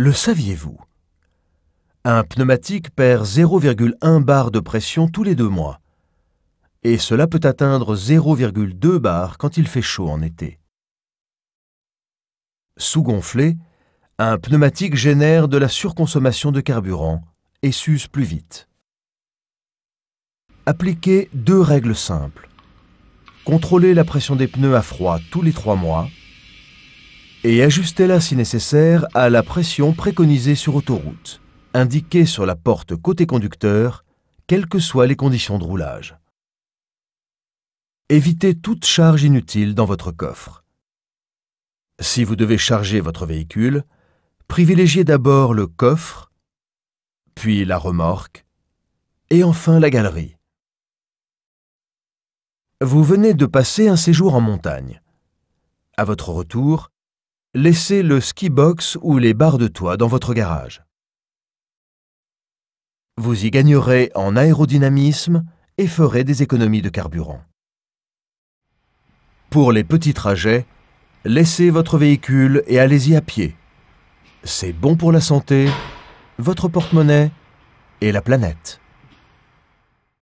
Le saviez-vous Un pneumatique perd 0,1 bar de pression tous les deux mois. Et cela peut atteindre 0,2 bar quand il fait chaud en été. Sous-gonflé, un pneumatique génère de la surconsommation de carburant et s'use plus vite. Appliquez deux règles simples. Contrôlez la pression des pneus à froid tous les trois mois et ajustez-la si nécessaire à la pression préconisée sur autoroute, indiquée sur la porte côté conducteur, quelles que soient les conditions de roulage. Évitez toute charge inutile dans votre coffre. Si vous devez charger votre véhicule, privilégiez d'abord le coffre, puis la remorque, et enfin la galerie. Vous venez de passer un séjour en montagne. À votre retour, laissez le ski box ou les barres de toit dans votre garage. Vous y gagnerez en aérodynamisme et ferez des économies de carburant. Pour les petits trajets, laissez votre véhicule et allez-y à pied. C'est bon pour la santé, votre porte-monnaie et la planète.